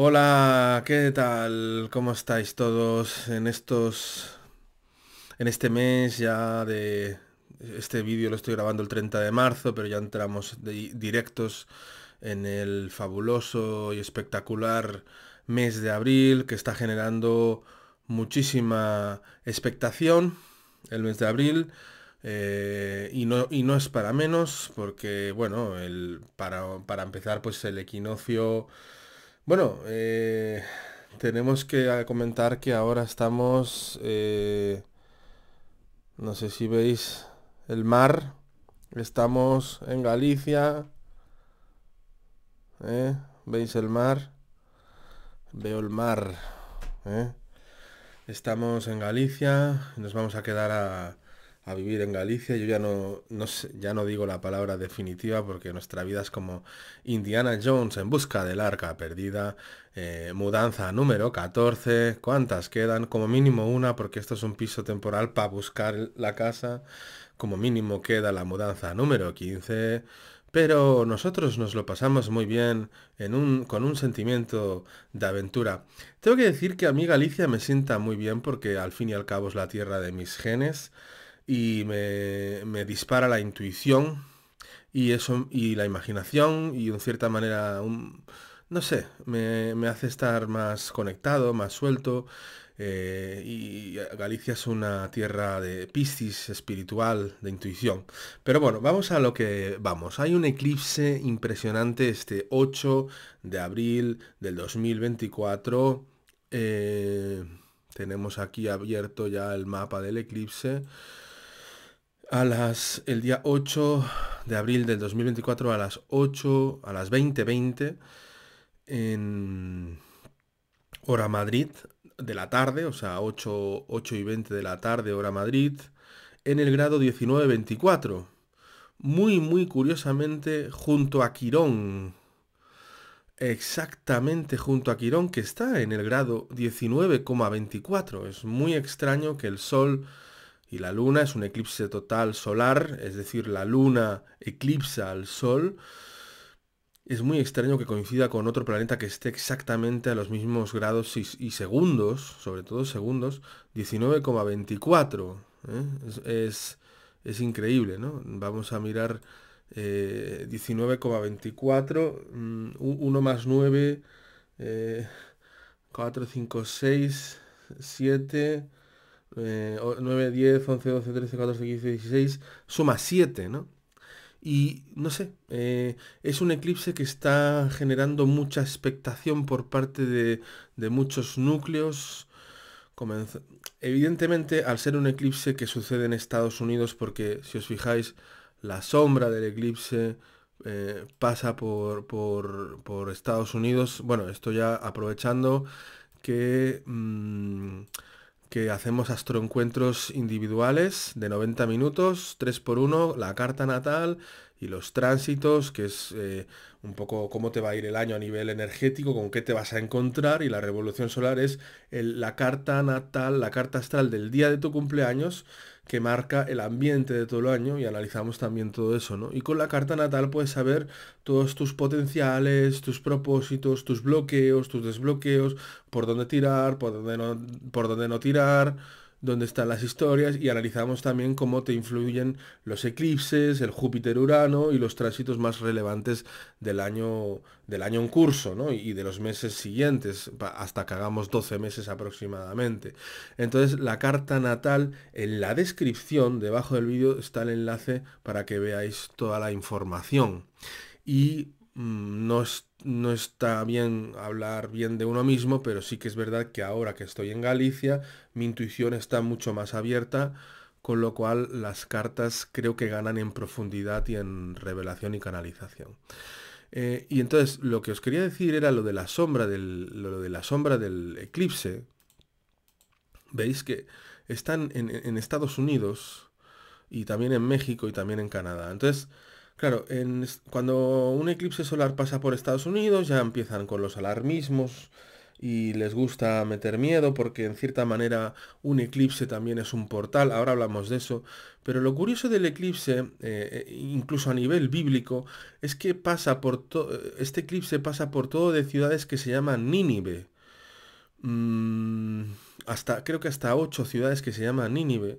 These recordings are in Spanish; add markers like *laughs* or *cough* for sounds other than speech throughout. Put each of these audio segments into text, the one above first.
Hola, ¿qué tal? ¿Cómo estáis todos en estos... En este mes ya de... Este vídeo lo estoy grabando el 30 de marzo, pero ya entramos directos en el fabuloso y espectacular mes de abril que está generando muchísima expectación el mes de abril eh, y, no, y no es para menos porque bueno para, para empezar pues el equinoccio bueno, eh, tenemos que ah, comentar que ahora estamos, eh, no sé si veis el mar, estamos en Galicia, ¿eh? ¿veis el mar? Veo el mar, estamos en Galicia, nos vamos a quedar a, a vivir en Galicia. Yo ya no, ya no digo la palabra definitiva porque nuestra vida es como Indiana Jones en busca del arca perdida. Eh, mudanza número 14. ¿Cuántas quedan? Como mínimo una porque esto es un piso temporal para buscar la casa. Como mínimo queda la mudanza número 15. Pero nosotros nos lo pasamos muy bien en un, con un sentimiento de aventura. Tengo que decir que a mí Galicia me sienta muy bien porque al fin y al cabo es la tierra de mis genes y me, dispara la intuición y eso y la imaginación y en cierta manera no sé me, hace estar más conectado más suelto eh, y Galicia es una tierra de piscis espiritual de intuición pero bueno vamos a lo que vamos hay un eclipse impresionante este 8 de abril del 2024 eh, tenemos aquí abierto ya el mapa del eclipse a las, el día 8 de abril del 2024 a las 8, a las 20.20 en hora Madrid de la tarde, o sea, 8, 8 y 20 de la tarde, hora Madrid, en el grado 19.24. Muy, muy curiosamente, junto a Quirón. Exactamente junto a Quirón, que está en el grado 19,24. Es muy extraño que el Sol y la luna es un eclipse total solar, es decir, la luna eclipsa al sol, es muy extraño que coincida con otro planeta que esté exactamente a los mismos grados y, segundos, sobre todo segundos, 19,24. ¿eh? Es, increíble, ¿no? Vamos a mirar 19,24, eh, 1 mm, más 9, 4, 5, 6, 7, 9, 10, 11, 12, 13, 14, 15, 16, suma 7, ¿no? Y no sé, eh, es un eclipse que está generando mucha expectación por parte de, muchos núcleos. Evidentemente, al ser un eclipse que sucede en Estados Unidos, porque si os fijáis, la sombra del eclipse eh, pasa por, Estados Unidos. Bueno, esto ya aprovechando que... Mm, que hacemos astroencuentros individuales de 90 minutos, 3x1, la carta natal y los tránsitos, que es eh, un poco cómo te va a ir el año a nivel energético, con qué te vas a encontrar, y la revolución solar es la carta natal, la carta astral del día de tu cumpleaños, que marca el ambiente de todo el año y analizamos también todo eso, ¿no? Y con la carta natal puedes saber todos tus potenciales, tus propósitos, tus bloqueos, tus desbloqueos, por dónde tirar, por dónde no, por dónde no tirar, donde están las historias y analizamos también cómo te influyen los eclipses, el Júpiter-Urano y los tránsitos más relevantes del año, del año en curso ¿no? y de los meses siguientes, hasta que hagamos 12 meses aproximadamente. Entonces la carta natal en la descripción, debajo del vídeo está el enlace para que veáis toda la información. Y mm, no no está bien hablar bien de uno mismo, pero sí que es verdad que ahora que estoy en Galicia, mi intuición está mucho más abierta, con lo cual las cartas creo que ganan en profundidad y en revelación y canalización. Eh, y entonces lo que os quería decir era lo de la sombra del, de la sombra del eclipse. Veis que están en, en Estados Unidos y también en México y también en Canadá. Entonces, Claro, cuando un eclipse solar pasa por Estados Unidos ya empiezan con los alarmismos y les gusta meter miedo porque en cierta manera un eclipse también es un portal, ahora hablamos de eso, pero lo curioso del eclipse, eh, eh, incluso a nivel bíblico, es que pasa por eh, este eclipse pasa por todo de ciudades que se llaman Nínive. Mm, hasta, creo que hasta ocho ciudades que se llaman Nínive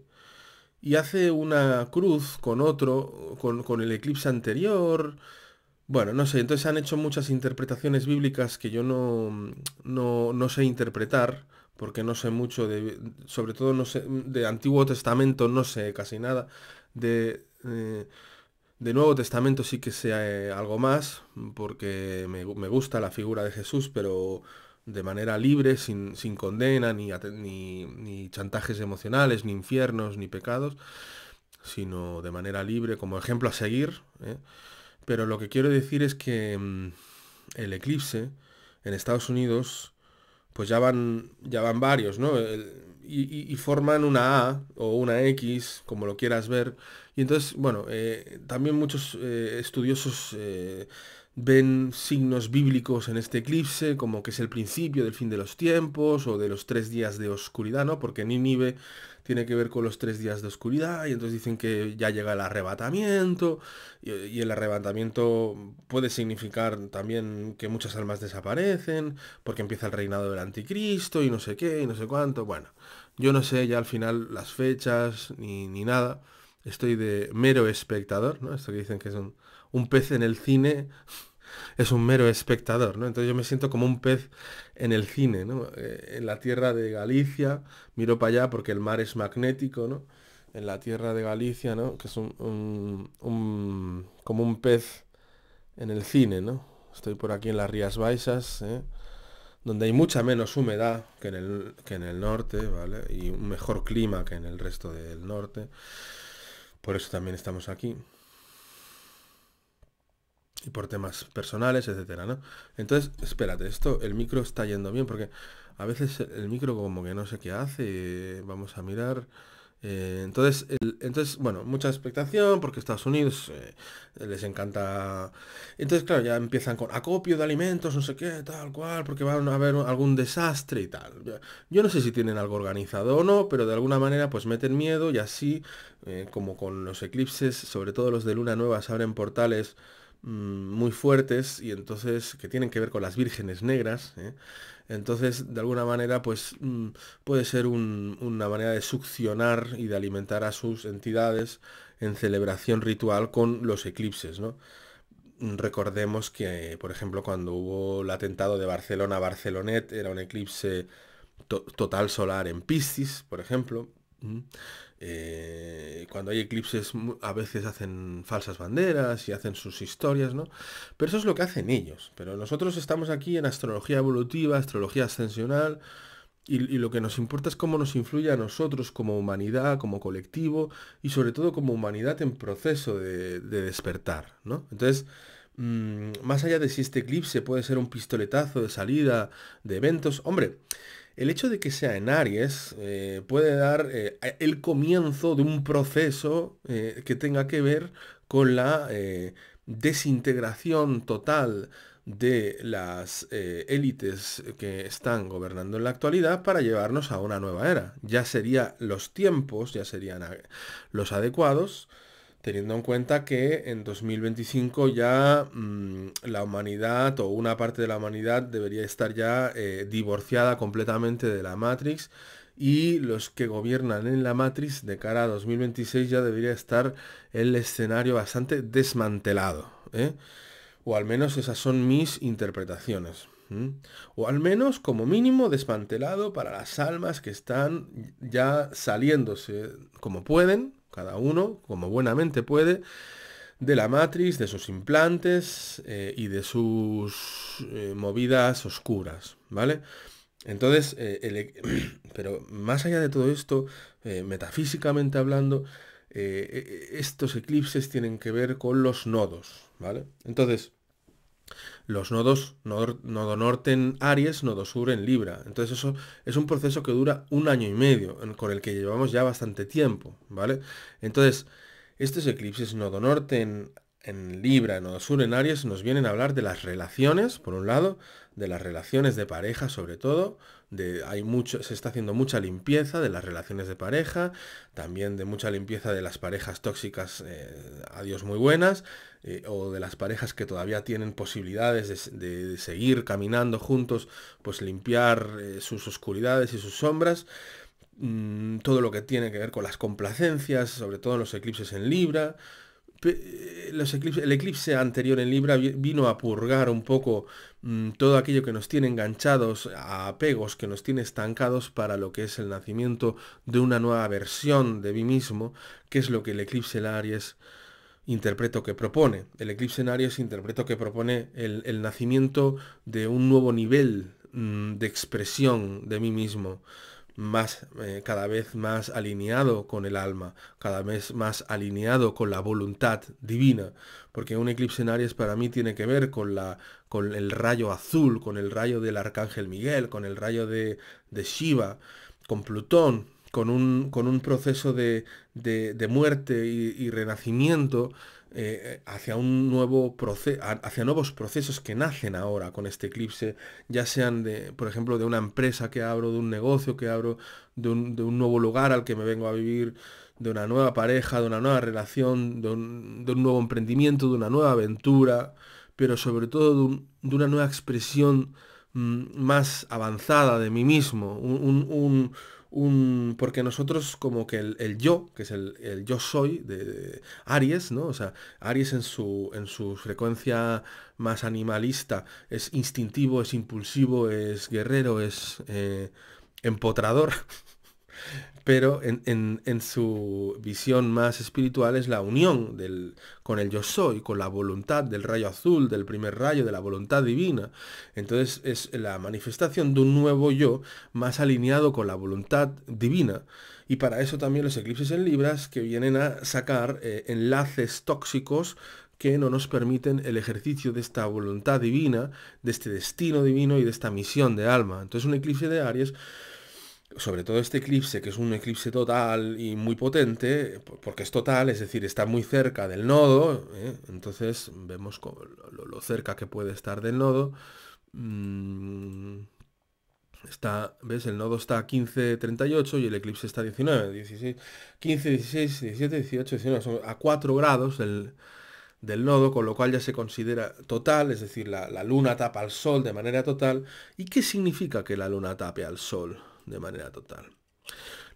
y hace una cruz con otro, con, el eclipse anterior. Bueno, no sé, entonces han hecho muchas interpretaciones bíblicas que yo no, no, sé interpretar, porque no sé mucho de, sobre todo no sé, de Antiguo Testamento no sé casi nada, de, eh, de Nuevo Testamento sí que sé eh, algo más, porque me, me gusta la figura de Jesús, pero de manera libre, sin, condena, ni, ni, chantajes emocionales, ni infiernos, ni pecados, sino de manera libre, como ejemplo a seguir. ¿eh? Pero lo que quiero decir es que mm, el eclipse en Estados Unidos, pues ya van, ya van varios, ¿no? y, forman una A o una X, como lo quieras ver. Y entonces, bueno, eh, también muchos eh, estudiosos ven signos bíblicos en este eclipse, como que es el principio del fin de los tiempos o de los tres días de oscuridad, ¿no? Porque Nínive tiene que ver con los tres días de oscuridad y entonces dicen que ya llega el arrebatamiento y, el arrebatamiento puede significar también que muchas almas desaparecen porque empieza el reinado del anticristo y no sé qué y no sé cuánto. Bueno, yo no sé ya al final las fechas ni, nada. Estoy de mero espectador, ¿no? Esto que dicen que es un pez en el cine es un mero espectador, ¿no? Entonces yo me siento como un pez en el cine, ¿no? Eh, en la tierra de Galicia, miro para allá porque el mar es magnético, ¿no? En la tierra de Galicia, ¿no? Que es un, como un pez en el cine, ¿no? Estoy por aquí en las Rías Baixas, ¿eh? donde hay mucha menos humedad que en el, que en el norte, ¿vale? Y un mejor clima que en el resto del norte. Por eso también estamos aquí y por temas personales, etcétera, ¿no? Entonces, espérate, esto, el micro está yendo bien, porque a veces el micro como que no sé qué hace, vamos a mirar. Eh, entonces, entonces, bueno, mucha expectación, porque Estados Unidos eh, les encanta. Entonces, claro, ya empiezan con acopio de alimentos, no sé qué, tal cual, porque van a haber algún desastre y tal. Yo no sé si tienen algo organizado o no, pero de alguna manera pues meten miedo y así, eh, como con los eclipses, sobre todo los de luna nueva, se abren portales Mm, muy fuertes y entonces que tienen que ver con las vírgenes negras. ¿eh? Entonces, de alguna manera, pues mm, puede ser una manera de succionar y de alimentar a sus entidades en celebración ritual con los eclipses, ¿no? Recordemos que, por ejemplo, cuando hubo el atentado de Barcelona Barcelonet, era un eclipse total solar en Piscis, por ejemplo. Eh, cuando hay eclipses a veces hacen falsas banderas y hacen sus historias, ¿no? Pero eso es lo que hacen ellos. Pero nosotros estamos aquí en astrología evolutiva, astrología ascensional, y, lo que nos importa es cómo nos influye a nosotros como humanidad, como colectivo, y sobre todo como humanidad en proceso de, despertar, ¿no? Entonces, mm, más allá de si este eclipse puede ser un pistoletazo de salida de eventos, hombre, el hecho de que sea en Aries eh, puede dar eh, el comienzo de un proceso eh, que tenga que ver con la desintegración total de las élites que están gobernando en la actualidad para llevarnos a una nueva era. Ya serían los tiempos, ya serían los adecuados teniendo en cuenta que en 2025 ya mm, la humanidad o una parte de la humanidad debería estar ya eh, divorciada completamente de la Matrix y los que gobiernan en la Matrix de cara a 2026 ya debería estar el escenario bastante desmantelado. ¿eh? O al menos esas son mis interpretaciones. O al menos como mínimo desmantelado para las almas que están ya saliéndose como pueden cada uno, como buenamente puede, de la matriz, de sus implantes eh, y de sus eh, movidas oscuras, ¿vale? Entonces, eh, e-, *clears throat* pero más allá de todo esto, metafísicamente hablando, e-, e-, estos eclipses tienen que ver con los nodos, ¿vale? Entonces, los nodos nodo norte en Aries, nodo sur en Libra. Entonces eso es un proceso que dura un año y medio, con el que llevamos ya bastante tiempo, ¿vale? Entonces, estos eclipses nodo norte en, en Libra, nodo sur en Aries, nos vienen a hablar de las relaciones, por un lado, de las relaciones de pareja sobre todo, hay se está haciendo mucha limpieza de las relaciones de pareja, también de mucha limpieza de las parejas tóxicas, eh, adiós muy buenas, eh, o de las parejas que todavía tienen posibilidades de, seguir caminando juntos, pues limpiar eh, sus oscuridades y sus sombras mm, todo lo que tiene que ver con las complacencias, sobre todo los eclipses en Libra, eh, los el eclipse anterior en Libra vino a purgar un poco mm, todo aquello que nos tiene enganchados, a apegos que nos tiene estancados para lo que es el nacimiento de una nueva versión de mí mismo, que es lo que el eclipse en Aries interpreto que propone. El eclipse en Aries interpreto que propone el, nacimiento de un nuevo nivel mm, de expresión de mí mismo más, eh, cada vez más alineado con el alma, cada vez más alineado con la voluntad divina, porque un eclipse en Aries para mí tiene que ver con, la, con el rayo azul, con el rayo del arcángel Miguel, con el rayo de, Shiva, con Plutón, con un, con un proceso de, de, muerte y, y renacimiento eh, eh, hacia un nuevo proceso, hacia nuevos procesos que nacen ahora con este eclipse, ya sean de, por ejemplo, de una empresa que abro, de un negocio que abro, de un, nuevo lugar al que me vengo a vivir, de una nueva pareja, de una nueva relación, de un, nuevo emprendimiento, de una nueva aventura, pero sobre todo de, de una nueva expresión mm, más avanzada de mí mismo, un, un... Porque nosotros como que el, yo, que es el, yo soy de, Aries, ¿no? O sea, Aries en su, en su frecuencia más animalista es instintivo, es impulsivo, es guerrero, es eh, empotrador. *laughs* pero en, su visión más espiritual es la unión con el yo soy, con la voluntad del rayo azul, del primer rayo, de la voluntad divina. Entonces es la manifestación de un nuevo yo más alineado con la voluntad divina. Y para eso también los eclipses en Libras que vienen a sacar eh, enlaces tóxicos que no nos permiten el ejercicio de esta voluntad divina, de este destino divino y de esta misión de alma. Entonces un eclipse de Aries sobre todo este eclipse, que es un eclipse total y muy potente, porque es total, es decir, está muy cerca del nodo, ¿eh? entonces vemos lo, lo, cerca que puede estar del nodo. Mm, está, ¿ves? El nodo está a 15.38 y el eclipse está a 19, 16, 15, 16, 17, 18, 19, son a 4 grados del, del nodo, con lo cual ya se considera total, es decir, la, la luna tapa al sol de manera total. ¿Y qué significa que la luna tape al sol? de manera total.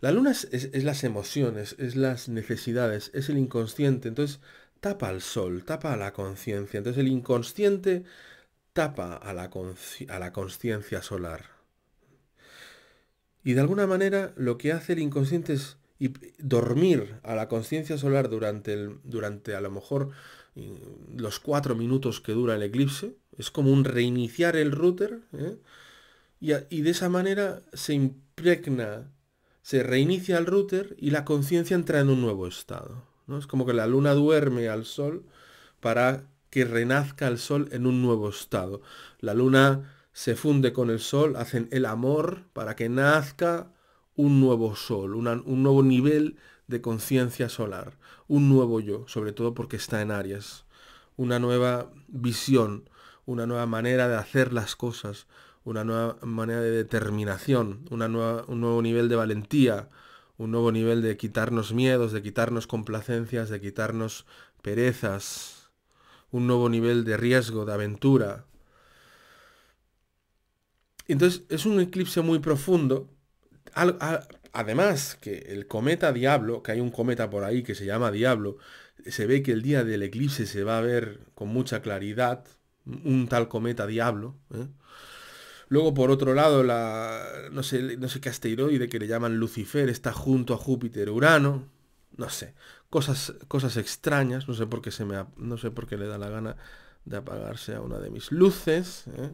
La luna es, las emociones, es las necesidades, es el inconsciente, entonces tapa al sol, tapa a la conciencia, entonces el inconsciente tapa a la, a la conciencia solar. Y de alguna manera lo que hace el inconsciente es dormir a la conciencia solar durante, el, durante a lo mejor eh, los cuatro minutos que dura el eclipse, es como un reiniciar el router, ¿eh? y, de esa manera se impregna, se reinicia el router y la conciencia entra en un nuevo estado. ¿no? Es como que la luna duerme al sol para que renazca el sol en un nuevo estado. La luna se funde con el sol, hacen el amor para que nazca un nuevo sol, un nuevo nivel de conciencia solar, un nuevo yo, sobre todo porque está en Arias. una nueva visión, una nueva manera de hacer las cosas, una nueva manera de determinación, una nueva, un nuevo nivel de valentía, un nuevo nivel de quitarnos miedos, de quitarnos complacencias, de quitarnos perezas, un nuevo nivel de riesgo, de aventura. Entonces es un eclipse muy profundo. Además que el cometa Diablo, que hay un cometa por ahí que se llama Diablo, se ve que el día del eclipse se va a ver con mucha claridad, un tal cometa Diablo. ¿eh? Luego, por otro lado, la, no sé, qué asteroide que le llaman Lucifer está junto a Júpiter, Urano, no sé, cosas, cosas extrañas, no sé por qué se me, no sé por qué le da la gana de apagarse a una de mis luces. ¿eh?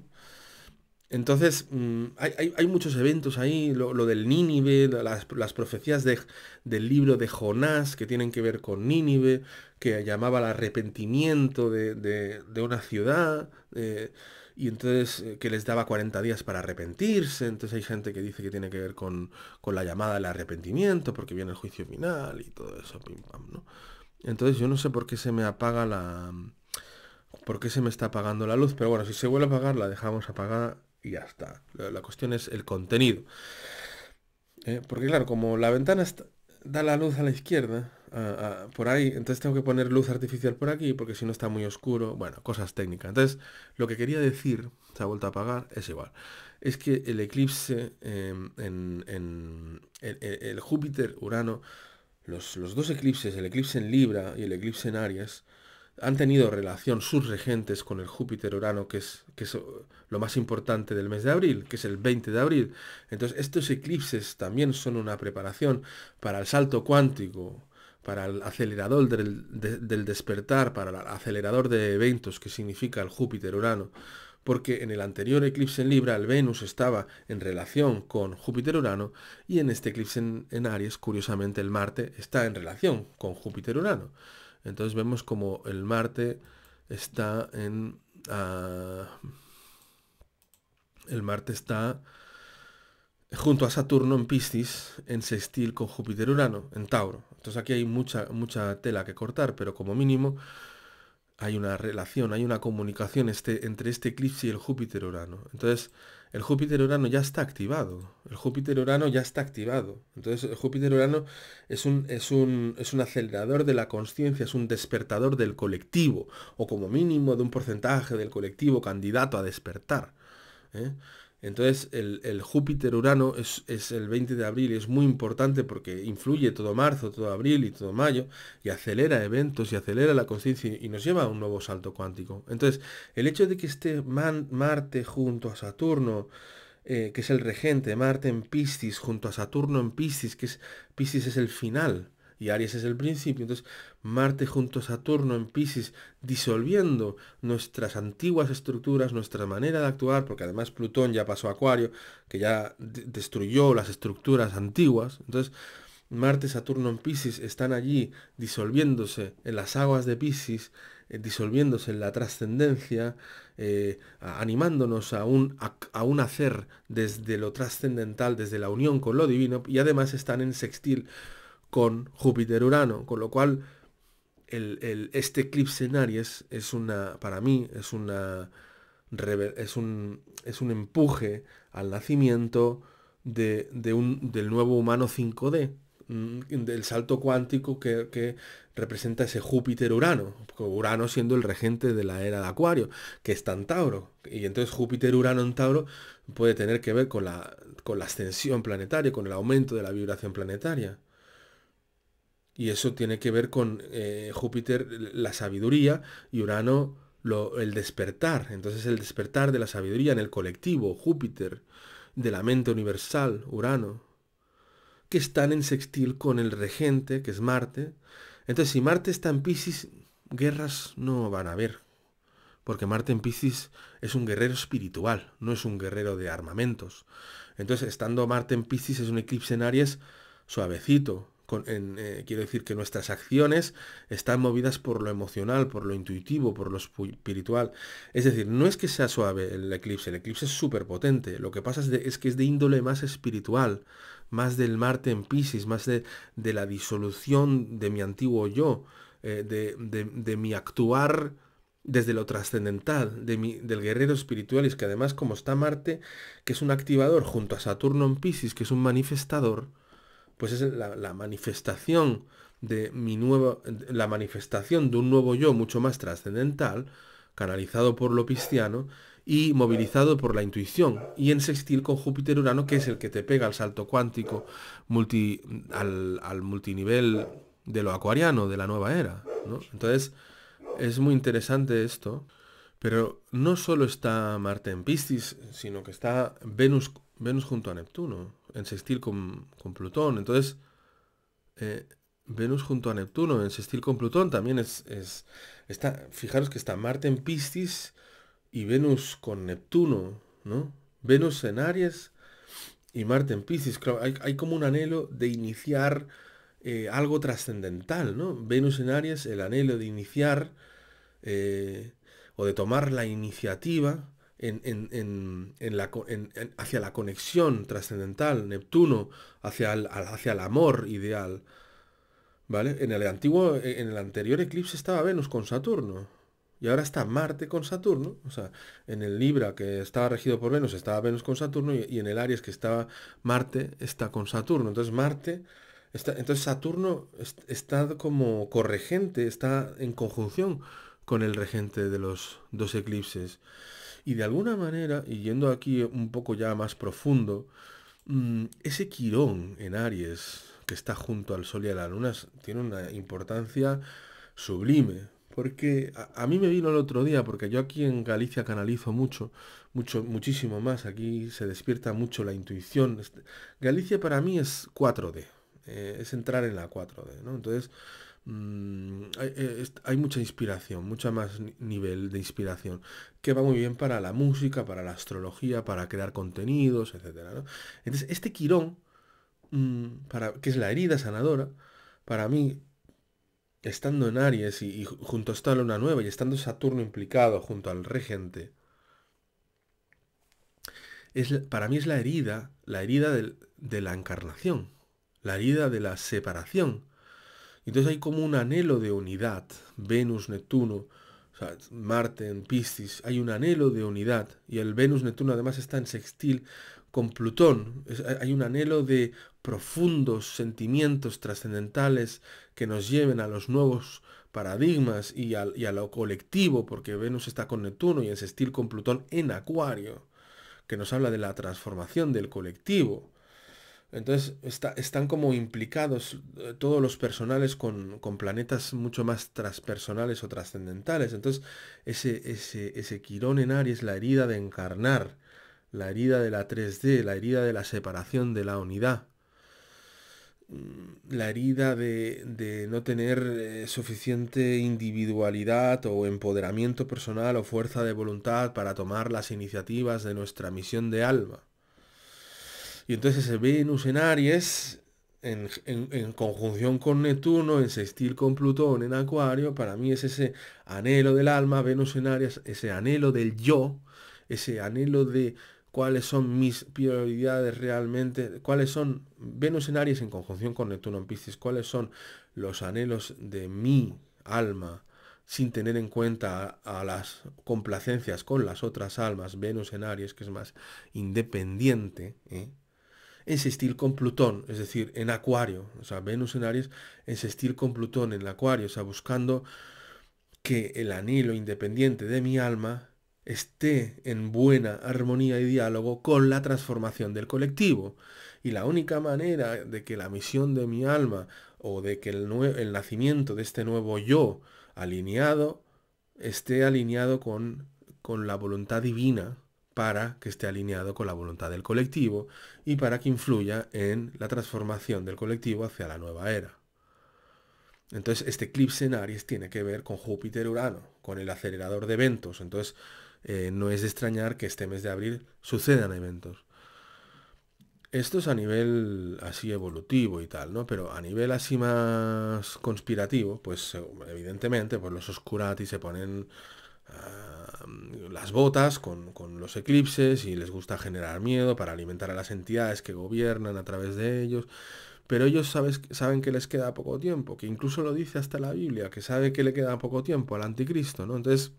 Entonces, mm, hay, muchos eventos ahí, lo, del Nínive, las, las profecías del libro de Jonás que tienen que ver con Nínive, que llamaba al arrepentimiento de, una ciudad. Eh, y entonces eh, que les daba 40 días para arrepentirse, entonces hay gente que dice que tiene que ver con, con la llamada al arrepentimiento, porque viene el juicio final y todo eso, pim ¿no? Entonces yo no sé por qué se me apaga la... ¿Por qué se me está apagando la luz? Pero bueno, si se vuelve a apagar, la dejamos apagada y ya está. La, cuestión es el contenido. ¿eh? porque claro, como la ventana da la luz a la izquierda, por ahí, entonces tengo que poner luz artificial por aquí porque si no está muy oscuro, bueno, cosas técnicas. Entonces, lo que quería decir, se ha vuelto a apagar, es igual. Es que el eclipse em, en, el, Júpiter-Urano, los, dos eclipses, el eclipse en Libra y el eclipse en Aries, han tenido relación sus regentes con el Júpiter-Urano, que es, que es lo más importante del mes de abril, que es el 20 de abril. Entonces, estos eclipses también son una preparación para el salto cuántico para el acelerador del, despertar, para el acelerador de eventos que significa el Júpiter-Urano, porque en el anterior eclipse en Libra el Venus estaba en relación con Júpiter-Urano y en este eclipse en, Aries, curiosamente, el Marte está en relación con Júpiter-Urano. Entonces vemos como el Marte está en... Ah, el Marte está junto a Saturno en Piscis, en sextil con Júpiter-Urano, en Tauro. Entonces aquí hay mucha, mucha tela que cortar, pero como mínimo hay una relación, hay una comunicación este, entre este eclipse y el Júpiter-Urano. Entonces, el Júpiter-Urano ya está activado. El Júpiter-Urano ya está activado. Entonces, el Júpiter-Urano es un, es, un, es un acelerador de la conciencia, es un despertador del colectivo, o como mínimo de un porcentaje del colectivo candidato a despertar. ¿eh? Entonces el, Júpiter-Urano es, el 20 de abril y es muy importante porque influye todo marzo, todo abril y todo mayo y acelera eventos y acelera la conciencia y, nos lleva a un nuevo salto cuántico. Entonces el hecho de que esté Marte junto a Saturno, eh, que es el regente, Marte en Piscis junto a Saturno en Piscis, que es Piscis es el final, y Aries es el principio. Entonces, Marte junto a Saturno en Pisces, disolviendo nuestras antiguas estructuras, nuestra manera de actuar, porque además Plutón ya pasó a Acuario, que ya destruyó las estructuras antiguas. Entonces, Marte, Saturno en Pisces están allí disolviéndose en las aguas de Pisces, eh, disolviéndose en la trascendencia, eh, animándonos a un, hacer desde lo trascendental, desde la unión con lo divino, y además están en sextil con Júpiter-Urano, con lo cual el, este eclipse en Aries es una, para mí, es, una, es, un, es un empuje al nacimiento de, un, del nuevo humano 5D, mm, del salto cuántico que, representa ese Júpiter-Urano, Urano siendo el regente de la era de Acuario, que es Tauro. Y entonces Júpiter-Urano en Tauro puede tener que ver con la, con la ascensión planetaria, con el aumento de la vibración planetaria. Y eso tiene que ver con eh, Júpiter la sabiduría y Urano el despertar. Entonces el despertar de la sabiduría en el colectivo, Júpiter, de la mente universal, Urano, que están en sextil con el regente, que es Marte. Entonces si Marte está en Pisces, guerras no van a haber. Porque Marte en Pisces es un guerrero espiritual, no es un guerrero de armamentos. Entonces, estando Marte en Pisces es un eclipse en Aries suavecito, eh, quiero decir que nuestras acciones están movidas por lo emocional, por lo intuitivo, por lo espiritual. Es decir, no es que sea suave el eclipse, el eclipse es súper potente, lo que pasa es, que es de índole más espiritual, más del Marte en Pisces, más de, la disolución de mi antiguo yo, eh, de, mi actuar desde lo trascendental, del guerrero espiritual, y es que además como está Marte, que es un activador junto a Saturno en Pisces, que es un manifestador, pues es la, manifestación de mi nuevo, la manifestación de un nuevo yo mucho más trascendental, canalizado por lo pisciano y movilizado por la intuición, y en sextil con Júpiter-Urano, que es el que te pega al salto cuántico multi, al, multinivel de lo acuariano, de la nueva era. Entonces, es muy interesante esto, pero no solo está Marte en Piscis, sino que está Venus, Venus junto a Neptuno en sextil con, Plutón. Entonces, eh, Venus junto a Neptuno en sextil con Plutón también es, está, fijaros que está Marte en Piscis y Venus con Neptuno, ¿no? Venus en Aries y Marte en Piscis. hay, como un anhelo de iniciar eh, algo trascendental, ¿no? Venus en Aries, el anhelo de iniciar eh, o de tomar la iniciativa en, hacia la conexión trascendental, Neptuno, hacia el, hacia el amor ideal. ¿Vale? En el antiguo, en el anterior eclipse estaba Venus con Saturno. Y ahora está Marte con Saturno. O sea, en el Libra que estaba regido por Venus estaba Venus con Saturno y, y en el Aries que estaba Marte está con Saturno. Entonces Marte Está, entonces Saturno está como corregente, está en conjunción con el regente de los dos eclipses. Y de alguna manera, y yendo aquí un poco ya más profundo, mm, ese Quirón en Aries, que está junto al Sol y a la Luna, tiene una importancia sublime. Porque a, mí me vino el otro día, porque yo aquí en Galicia canalizo mucho, mucho, muchísimo más. Aquí se despierta mucho la intuición. Este, Galicia para mí es 4D, eh, es entrar en la 4D, Entonces, Mm, eh, hay, mucha inspiración, mucho más nivel de inspiración, que va muy bien para la música, para la astrología, para crear contenidos, etcétera, Entonces, este quirón, mm, para, que es la herida sanadora, para mí, estando en Aries y, junto a esta luna nueva y estando Saturno implicado junto al regente, es, para mí es la herida, la herida de la encarnación, la herida de la separación, entonces hay como un anhelo de unidad. Venus, Neptuno, Marte en Piscis, hay un anhelo de unidad. Y el Venus-Neptuno además está en sextil con Plutón. hay un anhelo de profundos sentimientos trascendentales que nos lleven a los nuevos paradigmas y y a, lo colectivo, porque Venus está con Neptuno y en sextil con Plutón en Acuario, que nos habla de la transformación del colectivo. Entonces están como implicados eh, todos los personales con, planetas mucho más transpersonales o trascendentales. Entonces ese, ese, ese Quirón en Aries, la herida de encarnar, la herida de la 3D, la herida de la separación de la unidad, mm, la herida de, de no tener eh, suficiente individualidad o empoderamiento personal o fuerza de voluntad para tomar las iniciativas de nuestra misión de alma. Y entonces ese Venus en Aries, en, conjunción con Neptuno, en sextil con Plutón, en Acuario, para mí es ese anhelo del alma, Venus en Aries, ese anhelo del yo, ese anhelo de cuáles son mis prioridades realmente, cuáles son Venus en Aries en conjunción con Neptuno en Piscis, cuáles son los anhelos de mi alma, sin tener en cuenta a, las complacencias con las otras almas, Venus en Aries, que es más independiente, ¿eh? insistir con Plutón, es decir, en Acuario, o sea, Venus en Aries insistir con Plutón en el Acuario, o sea, buscando que el anhelo independiente de mi alma esté en buena armonía y diálogo con la transformación del colectivo. Y la única manera de que la misión de mi alma o de que el, el nacimiento de este nuevo yo alineado esté alineado con, con la voluntad divina, para que esté alineado con la voluntad del colectivo y para que influya en la transformación del colectivo hacia la nueva era. Entonces, este eclipse en Aries tiene que ver con Júpiter-Urano, con el acelerador de eventos. Entonces, eh, no es de extrañar que este mes de abril sucedan eventos. Esto es a nivel así evolutivo y tal, ¿no? Pero a nivel así más conspirativo, pues evidentemente, pues los Oscurati se ponen las botas con, los eclipses y les gusta generar miedo para alimentar a las entidades que gobiernan a través de ellos. Pero ellos sabes, saben que les queda poco tiempo, que incluso lo dice hasta la Biblia, que sabe que le queda poco tiempo al anticristo, ¿no? Entonces,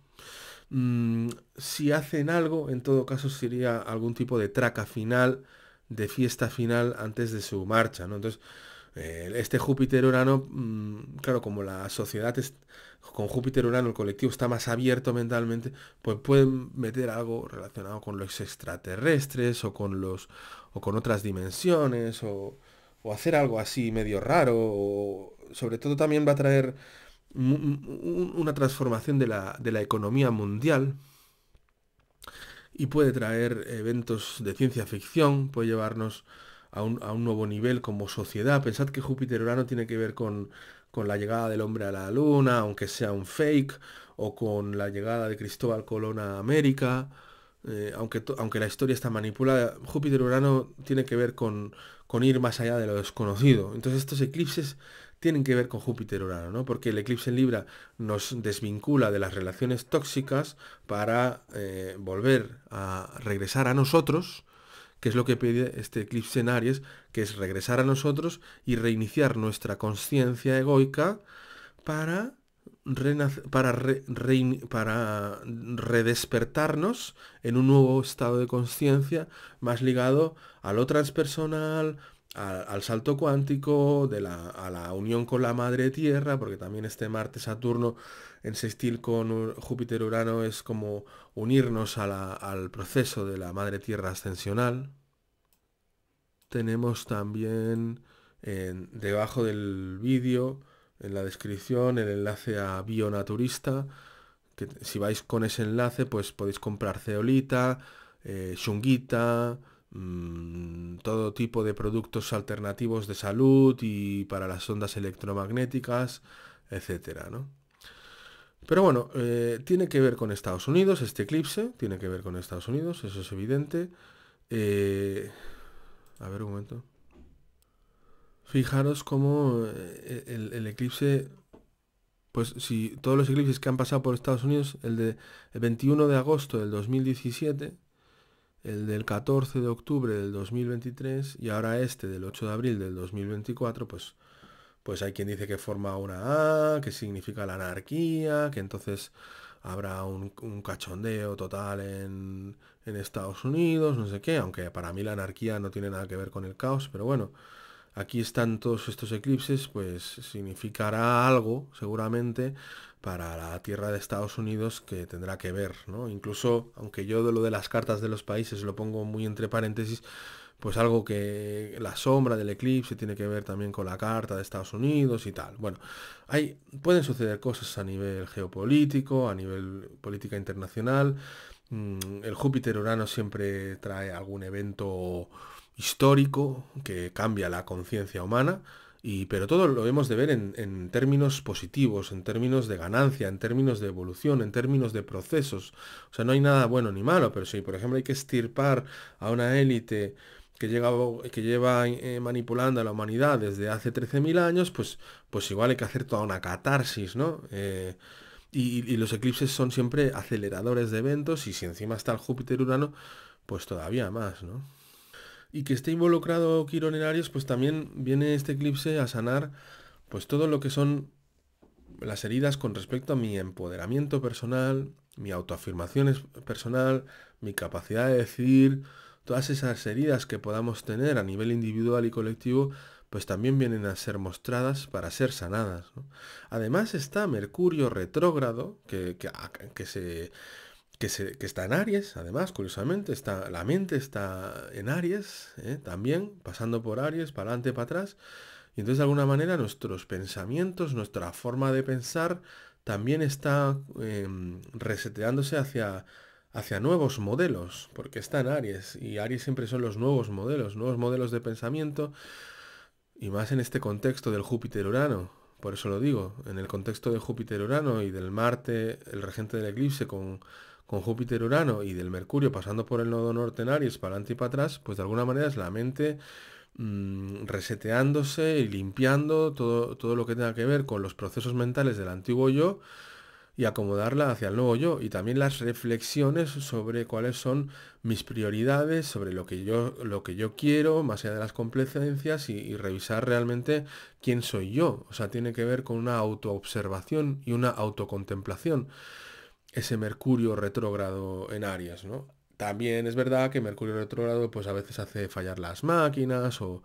mm, si hacen algo, en todo caso sería algún tipo de traca final, de fiesta final antes de su marcha, ¿no? Entonces, eh, este Júpiter-Urano, mm, claro, como la sociedad es con Júpiter, Urano, el colectivo está más abierto mentalmente, pues pueden meter algo relacionado con los extraterrestres o con los o con otras dimensiones o, hacer algo así medio raro. sobre todo también va a traer una transformación de la, economía mundial y puede traer eventos de ciencia ficción, puede llevarnos a un, a un nuevo nivel como sociedad. Pensad que Júpiter-Urano tiene que ver con con la llegada del hombre a la luna, aunque sea un fake, o con la llegada de Cristóbal Colón a América, eh, aunque, aunque, la historia está manipulada, Júpiter-Urano tiene que ver con, con, ir más allá de lo desconocido. Entonces estos eclipses tienen que ver con Júpiter-Urano, porque el eclipse en Libra nos desvincula de las relaciones tóxicas para eh, volver a regresar a nosotros que es lo que pide este eclipse en Aries, que es regresar a nosotros y reiniciar nuestra conciencia egoica para, para, para redespertarnos en un nuevo estado de conciencia más ligado a lo transpersonal, al, salto cuántico, de la, a la unión con la madre tierra, porque también este Marte Saturno en sextil con Júpiter-Urano es como unirnos al proceso de la madre tierra ascensional. Tenemos también en, debajo del vídeo, en la descripción, el enlace a Bionaturista, que si vais con ese enlace pues podéis comprar ceolita, eh, mm, todo tipo de productos alternativos de salud y para las ondas electromagnéticas, etc. Pero bueno, eh, tiene que ver con Estados Unidos, este eclipse tiene que ver con Estados Unidos, eso es evidente. Eh, a ver un momento. Fijaros cómo eh, e, el, eclipse, pues si todos los eclipses que han pasado por Estados Unidos, el de 21 de agosto del 2017, el del 14 de octubre del 2023 y ahora este del 8 de abril del 2024, pues pues hay quien dice que forma una A, que significa la anarquía, que entonces habrá un, cachondeo total en, en, Estados Unidos, no sé qué, aunque para mí la anarquía no tiene nada que ver con el caos, pero bueno, aquí están todos estos eclipses, pues significará algo seguramente para la tierra de Estados Unidos que tendrá que ver, ¿no? Incluso, aunque yo de lo de las cartas de los países lo pongo muy entre paréntesis, pues algo que la sombra del eclipse tiene que ver también con la carta de Estados Unidos y tal. Bueno, hay, pueden suceder cosas a nivel geopolítico, a nivel política internacional. Mm, el Júpiter-Urano siempre trae algún evento histórico que cambia la conciencia humana. Y, pero todo lo hemos de ver en, en, términos positivos, en términos de ganancia, en términos de evolución, en términos de procesos. O sea, no hay nada bueno ni malo, pero si, por ejemplo, hay que estirpar a una élite que, que lleva eh, manipulando a la humanidad desde hace 13.000 años, pues, pues igual hay que hacer toda una catarsis, ¿no? Eh, y, los eclipses son siempre aceleradores de eventos y si encima está el Júpiter-Urano, pues todavía más, ¿no? Y que esté involucrado Quirón en Aries, pues también viene este eclipse a sanar pues todo lo que son las heridas con respecto a mi empoderamiento personal, mi autoafirmación personal, mi capacidad de decidir, todas esas heridas que podamos tener a nivel individual y colectivo, pues también vienen a ser mostradas para ser sanadas. Además está Mercurio retrógrado, que, que, ah, se que, se, está en Aries, además, curiosamente, está, la mente está en Aries, ¿eh? también, pasando por Aries, para adelante, para atrás. Y entonces, de alguna manera, nuestros pensamientos, nuestra forma de pensar, también está em, reseteándose hacia, hacia nuevos modelos, porque está en Aries, y Aries siempre son los nuevos modelos, nuevos modelos de pensamiento, y más en este contexto del Júpiter-Urano, por eso lo digo, en el contexto de Júpiter-Urano y del Marte, el regente del eclipse con, Júpiter-Urano y del Mercurio pasando por el nodo norte en Aries, para adelante y para atrás, pues de alguna manera es la mente mm, reseteándose y limpiando todo, todo lo que tenga que ver con los procesos mentales del antiguo yo, y acomodarla hacia el nuevo yo y también las reflexiones sobre cuáles son mis prioridades, sobre lo que yo, lo que yo quiero, más allá de las complacencias y, revisar realmente quién soy yo. O sea, tiene que ver con una autoobservación y una autocontemplación. Ese Mercurio retrógrado en Aries, ¿no? También es verdad que Mercurio retrógrado pues a veces hace fallar las máquinas o,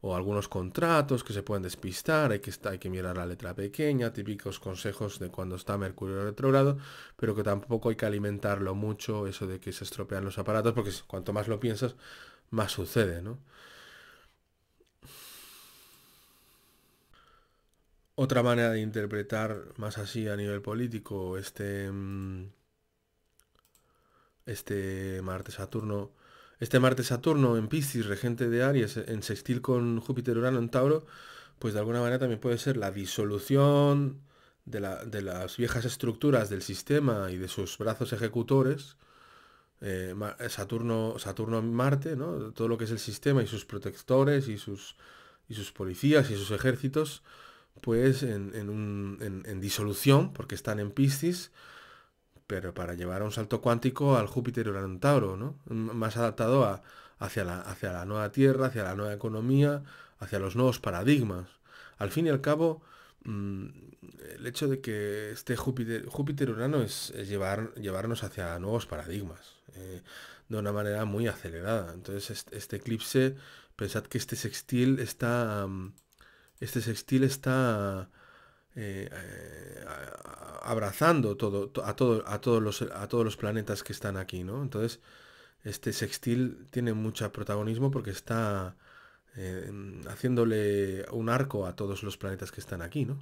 o algunos contratos que se pueden despistar, hay que, hay que mirar la letra pequeña, típicos consejos de cuando está Mercurio retrogrado, pero que tampoco hay que alimentarlo mucho, eso de que se estropean los aparatos, porque cuanto más lo piensas, más sucede, ¿no? Otra manera de interpretar más así a nivel político este, mm, este Marte-Saturno este martes Saturno en Piscis, regente de Aries, en sextil con Júpiter, Urano en Tauro, pues de alguna manera también puede ser la disolución de, las viejas estructuras del sistema y de sus brazos ejecutores. Eh, eh, Saturno, Saturno Marte, todo lo que es el sistema y sus protectores y sus, y sus policías y sus ejércitos, pues en, en disolución, porque están en Piscis, pero para llevar a un salto cuántico al Júpiter Urano Tauro, ¿no? Más adaptado a, hacia, la, hacia la nueva Tierra, hacia la nueva economía, hacia los nuevos paradigmas. Al fin y al cabo, mm, el hecho de que este Júpiter, Júpiter Urano es, llevar, llevarnos hacia nuevos paradigmas eh, de una manera muy acelerada. Entonces este, eclipse, pensad que este sextil está, mm, este sextil está eh, eh, abrazando todo, a, todo, a, todos los, a todos los planetas que están aquí, ¿no? Entonces, este sextil tiene mucho protagonismo porque está eh, haciéndole un arco a todos los planetas que están aquí, ¿no?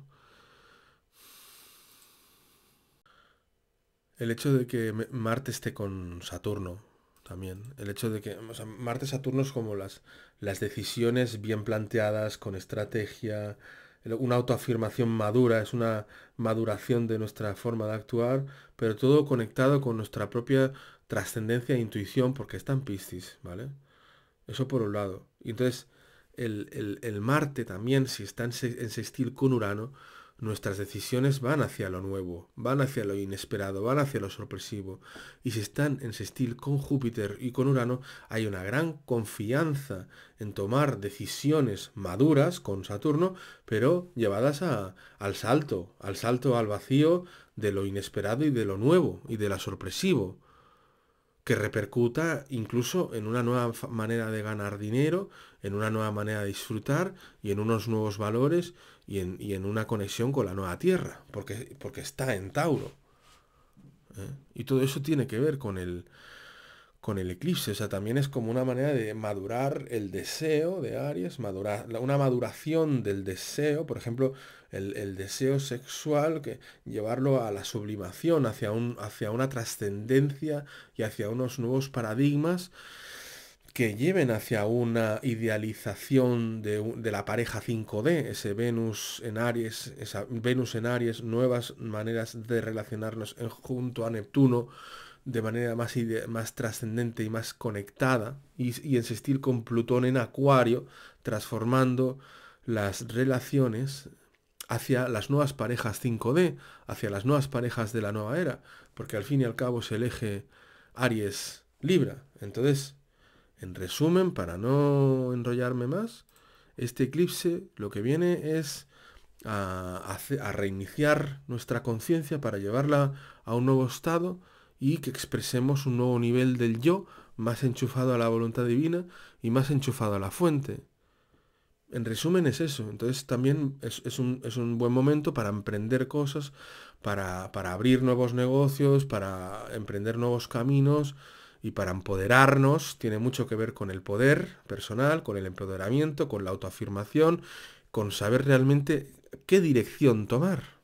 El hecho de que Marte esté con Saturno también. El hecho de que Marte-Saturno es como las, las decisiones bien planteadas, con estrategia, una autoafirmación madura, es una maduración de nuestra forma de actuar, pero todo conectado con nuestra propia trascendencia e intuición, porque está en Piscis, ¿vale? Eso por un lado. Y entonces el, Marte también, si está en, ese en sextil con Urano, Nuestras decisiones van hacia lo nuevo, van hacia lo inesperado, van hacia lo sorpresivo. Y si están en sextil con Júpiter y con Urano, hay una gran confianza en tomar decisiones maduras con Saturno, pero llevadas a, al salto, al salto al vacío de lo inesperado y de lo nuevo y de lo sorpresivo que repercuta incluso en una nueva manera de ganar dinero, en una nueva manera de disfrutar y en unos nuevos valores y en, una conexión con la nueva tierra, porque, porque está en Tauro. ¿eh? Y todo eso tiene que ver con el, con el eclipse. O sea, también es como una manera de madurar el deseo de Aries, madurar, una maduración del deseo, por ejemplo, el, deseo sexual, que llevarlo a la sublimación, hacia, un, hacia una trascendencia y hacia unos nuevos paradigmas que lleven hacia una idealización de, la pareja 5D, ese Venus en Aries, Venus en Aries, nuevas maneras de relacionarnos junto a Neptuno, de manera más, más trascendente y más conectada, y, insistir con Plutón en Acuario, transformando las relaciones hacia las nuevas parejas 5D, hacia las nuevas parejas de la nueva era, porque al fin y al cabo se eje Aries Libra. Entonces, en resumen, para no enrollarme más, este eclipse lo que viene es a reiniciar nuestra conciencia para llevarla a un nuevo estado, y que expresemos un nuevo nivel del yo más enchufado a la voluntad divina y más enchufado a la fuente. En resumen es eso. Entonces también es, un, buen momento para emprender cosas, para, para, abrir nuevos negocios, para emprender nuevos caminos y para empoderarnos. Tiene mucho que ver con el poder personal, con el empoderamiento, con la autoafirmación, con saber realmente qué dirección tomar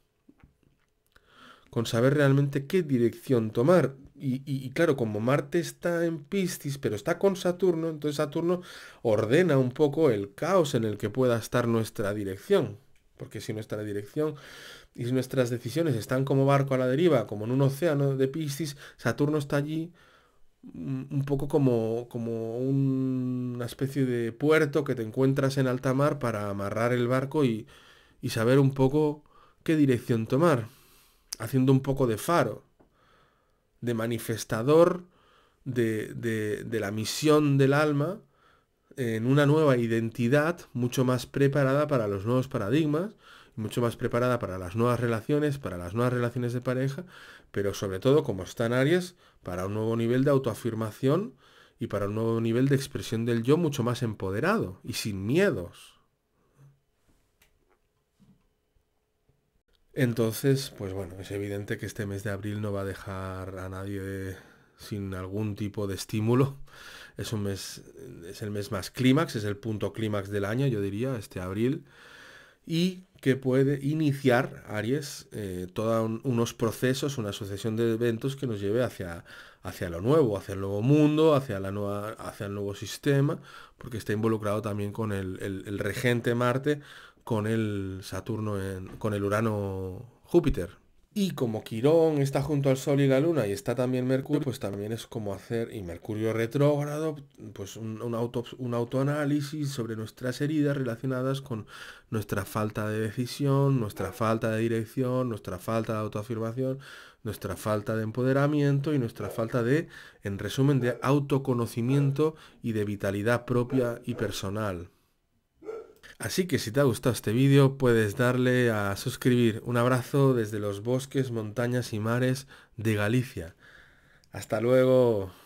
con saber realmente qué dirección tomar. Y, claro, como Marte está en Piscis, pero está con Saturno, entonces Saturno ordena un poco el caos en el que pueda estar nuestra dirección. Porque si nuestra dirección y nuestras decisiones están como barco a la deriva, como en un océano de Piscis, Saturno está allí mm, un poco como, como una especie de puerto que te encuentras en alta mar para amarrar el barco y saber un poco qué dirección tomar haciendo un poco de faro, de manifestador de, de, la misión del alma en una nueva identidad mucho más preparada para los nuevos paradigmas, mucho más preparada para las nuevas relaciones, para las nuevas relaciones de pareja, pero sobre todo, como está en Aries, para un nuevo nivel de autoafirmación y para un nuevo nivel de expresión del yo mucho más empoderado y sin miedos. Entonces, pues bueno, es evidente que este mes de abril no va a dejar a nadie sin algún tipo de estímulo. Es un mes, es el mes más clímax, es el punto clímax del año, yo diría, este abril. Y que puede iniciar, Aries, eh, todos unos procesos, una sucesión de eventos que nos lleve hacia, hacia lo nuevo, hacia el nuevo mundo, hacia, la nueva, hacia el nuevo sistema, porque está involucrado también con el regente Marte, con el Saturno con el Urano Júpiter. Y como Quirón está junto al Sol y la Luna y está también Mercurio, pues también es como hacer, y Mercurio retrógrado, pues un, un, auto, un autoanálisis sobre nuestras heridas relacionadas con nuestra falta de decisión, nuestra falta de dirección, nuestra falta de autoafirmación, nuestra falta de empoderamiento y nuestra falta de, en resumen, de autoconocimiento y de vitalidad propia y personal. Así que si te ha gustado este vídeo puedes darle a suscribir. Un abrazo desde los bosques, montañas y mares de Galicia. Hasta luego.